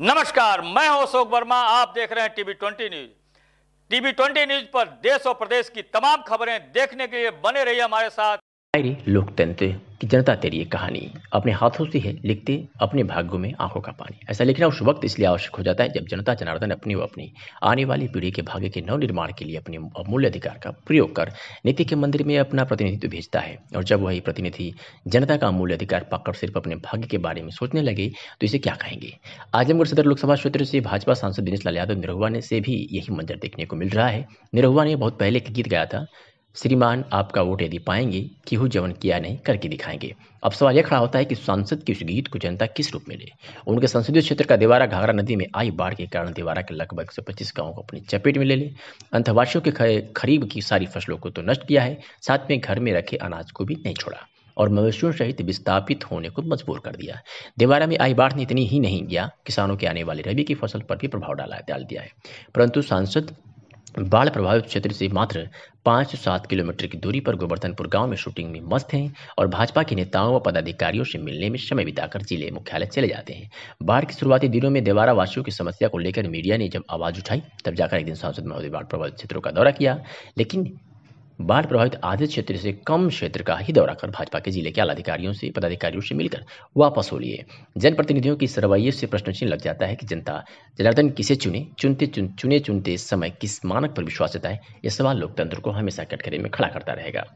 नमस्कार मैं हूं अशोक वर्मा आप देख रहे हैं TV twenty news TV twenty news पर देश और प्रदेश की तमाम खबरें देखने के लिए बने रहिए हमारे साथ शायरी लोकतंत्र की जनता तेरी ये कहानी अपने हाथों से है लिखते अपने भाग्यों में आंखों का पानी ऐसा लिखना उस वक्त इसलिए आवश्यक हो जाता है जब जनता जनार्दन अपनी व अपनी आने वाली पीढ़ी के भाग्य के नवनिर्माण के लिए अपने अमूल्य अधिकार का प्रयोग कर नीति के मंदिर में अपना प्रतिनिधित्व भेजता है और जब वही प्रतिनिधि जनता का अमूल्य अधिकार पाकर सिर्फ अपने भाग्य के बारे में सोचने लगे तो इसे क्या कहेंगे आजमगढ़ सदर लोकसभा क्षेत्र से भाजपा सांसद दिनेश लाल यादव निरहुआ ने से भी यही मंजर देखने को मिल रहा है निरहुआ ने बहुत पहले गीत गाया था श्रीमान आपका वोट यदि पाएंगे कि हो जवन किया नहीं करके दिखाएंगे अब सवाल यह खड़ा होता है कि सांसद की उस गीत को जनता किस रूप में ले उनके संसदीय क्षेत्र का दीवारा घाघरा नदी में आई बाढ़ के कारण दीवारा के लगभग से पच्चीस गाँव को अपनी चपेट में ले लें अंतवासियों के खरीब की सारी फसलों को तो नष्ट किया है साथ में घर में रखे अनाज को भी नहीं छोड़ा और मवेशियों सहित विस्थापित होने को मजबूर कर दिया देवारा में आई बाढ़ ने इतनी ही नहीं किया किसानों के आने वाली रबी की फसल पर भी प्रभाव डाला डाल दिया है परंतु सांसद बाढ़ प्रभावित क्षेत्र से मात्र पाँच से सात किलोमीटर की दूरी पर गोवर्धनपुर गांव में शूटिंग में मस्त हैं और भाजपा के नेताओं व पदाधिकारियों से मिलने में समय बिताकर जिले मुख्यालय चले जाते हैं बाढ़ के शुरुआती दिनों में देवारा वासियों की समस्या को लेकर मीडिया ने जब आवाज उठाई तब जाकर एक दिन सांसद महोदय बाढ़ प्रभावित क्षेत्रों का दौरा किया लेकिन बाढ़ प्रभावित आधे क्षेत्र से कम क्षेत्र का ही दौरा कर भाजपा के जिले के आलाधिकारियों से पदाधिकारियों से मिलकर वापस हो लिए जनप्रतिनिधियों की सरवैये से प्रश्नचिन्ह लग जाता है कि जनता जनार्दन किसे चुने चुनते चुन, चुने चुनते समय किस मानक पर विश्वास जताए यह सवाल लोकतंत्र को हमेशा कटघरे में खड़ा करता रहेगा